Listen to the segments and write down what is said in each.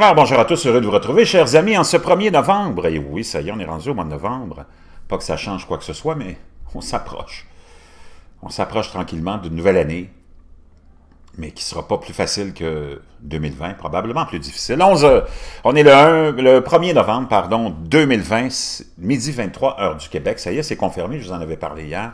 Alors, bonjour à tous, heureux de vous retrouver, chers amis, en ce 1er novembre. Et oui, ça y est, on est rendu au mois de novembre. Pas que ça change quoi que ce soit, mais on s'approche. On s'approche tranquillement d'une nouvelle année, mais qui ne sera pas plus facile que 2020, probablement plus difficile. 11, on est le, 1, le 1er novembre, pardon, 2020, midi 23, heures du Québec. Ça y est, c'est confirmé, je vous en avais parlé hier.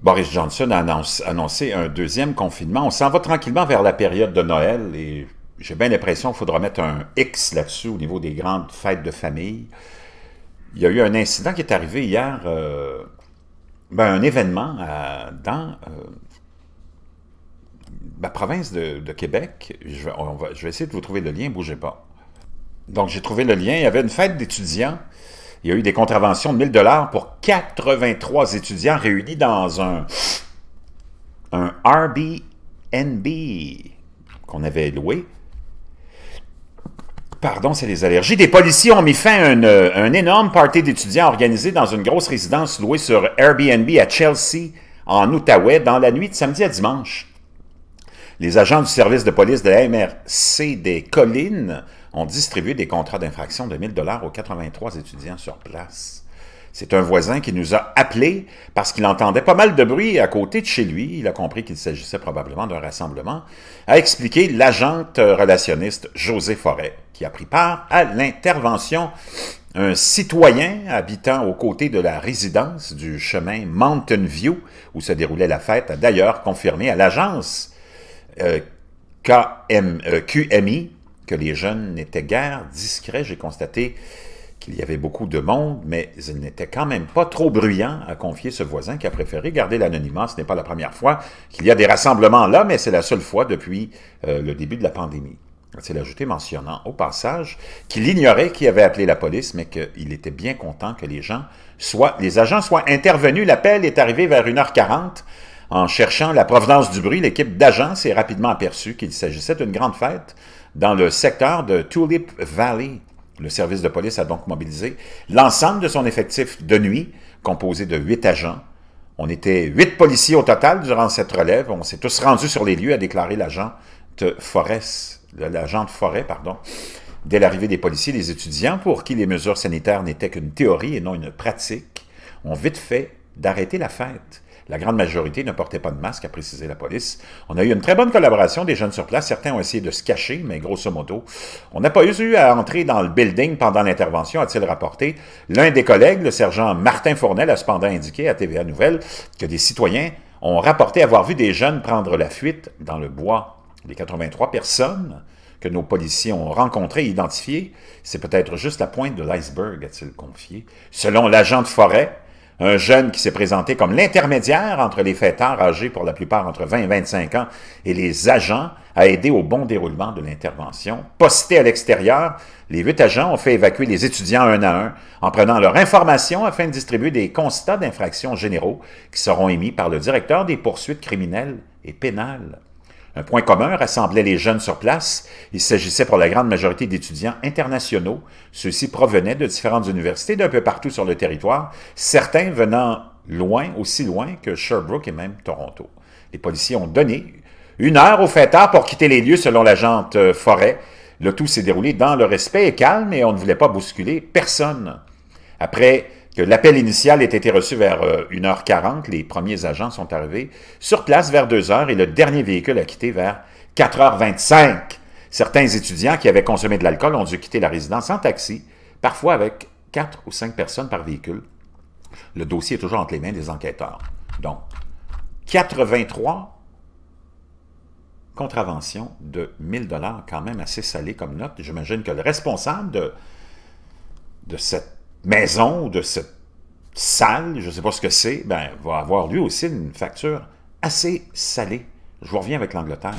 Boris Johnson a annoncé un deuxième confinement. On s'en va tranquillement vers la période de Noël et j'ai bien l'impression qu'il faudra mettre un X là-dessus au niveau des grandes fêtes de famille. Il y a eu un incident qui est arrivé hier, euh, ben, un événement euh, dans euh, la province de, Québec. Je vais, essayer de vous trouver le lien, bougez pas. Donc j'ai trouvé le lien, il y avait une fête d'étudiants. Il y a eu des contraventions de 1000 dollars pour 83 étudiants réunis dans un, un Airbnb qu'on avait loué Pardon, c'est les allergies. Des policiers ont mis fin à euh, un, énorme party d'étudiants organisé dans une grosse résidence louée sur Airbnb à Chelsea, en Outaouais, dans la nuit de samedi à dimanche. Les agents du service de police de la MRC des Collines ont distribué des contrats d'infraction de 1000 dollars aux 83 étudiants sur place. C'est un voisin qui nous a appelés parce qu'il entendait pas mal de bruit à côté de chez lui. Il a compris qu'il s'agissait probablement d'un rassemblement, a expliqué l'agente relationniste José Forêt, qui a pris part à l'intervention. Un citoyen habitant aux côtés de la résidence du chemin Mountain View, où se déroulait la fête, a d'ailleurs confirmé à l'agence euh, euh, QMI que les jeunes n'étaient guère discrets. J'ai constaté qu'il y avait beaucoup de monde, mais il n'était quand même pas trop bruyant, à confier ce voisin qui a préféré garder l'anonymat. Ce n'est pas la première fois qu'il y a des rassemblements là, mais c'est la seule fois depuis euh, le début de la pandémie. C'est ajouté mentionnant au passage qu'il ignorait qui avait appelé la police, mais qu'il était bien content que les gens soient, les agents soient intervenus. L'appel est arrivé vers 1h40. En cherchant la provenance du bruit, l'équipe d'agents s'est rapidement aperçue qu'il s'agissait d'une grande fête dans le secteur de Tulip Valley, le service de police a donc mobilisé l'ensemble de son effectif de nuit, composé de huit agents. On était huit policiers au total durant cette relève. On s'est tous rendus sur les lieux à déclarer l'agent de forêt, l'agent de forêt, pardon. Dès l'arrivée des policiers, les étudiants, pour qui les mesures sanitaires n'étaient qu'une théorie et non une pratique, ont vite fait d'arrêter la fête la grande majorité ne portait pas de masque, a précisé la police. On a eu une très bonne collaboration des jeunes sur place. Certains ont essayé de se cacher, mais grosso modo, on n'a pas eu à entrer dans le building pendant l'intervention, a-t-il rapporté. L'un des collègues, le sergent Martin Fournel, a cependant indiqué à TVA Nouvelle que des citoyens ont rapporté avoir vu des jeunes prendre la fuite dans le bois. Les 83 personnes que nos policiers ont rencontrées et identifiées, c'est peut-être juste la pointe de l'iceberg, a-t-il confié. Selon l'agent de forêt, un jeune qui s'est présenté comme l'intermédiaire entre les fêtards âgés pour la plupart entre 20 et 25 ans et les agents a aidé au bon déroulement de l'intervention. Postés à l'extérieur, les huit agents ont fait évacuer les étudiants un à un en prenant leur information afin de distribuer des constats d'infractions généraux qui seront émis par le directeur des poursuites criminelles et pénales. Un point commun rassemblait les jeunes sur place. Il s'agissait pour la grande majorité d'étudiants internationaux. Ceux-ci provenaient de différentes universités d'un peu partout sur le territoire, certains venant loin, aussi loin que Sherbrooke et même Toronto. Les policiers ont donné une heure aux fêtards pour quitter les lieux selon l'agente euh, Forêt. Le tout s'est déroulé dans le respect et calme et on ne voulait pas bousculer personne. Après que l'appel initial ait été reçu vers 1h40, euh, les premiers agents sont arrivés sur place vers 2h et le dernier véhicule a quitté vers 4h25. Certains étudiants qui avaient consommé de l'alcool ont dû quitter la résidence en taxi, parfois avec 4 ou 5 personnes par véhicule. Le dossier est toujours entre les mains des enquêteurs. Donc, 83 contraventions de 1000 dollars, quand même assez salé comme note. J'imagine que le responsable de, de cette maison, de cette salle, je ne sais pas ce que c'est, ben, va avoir lui aussi une facture assez salée. Je vous reviens avec l'Angleterre.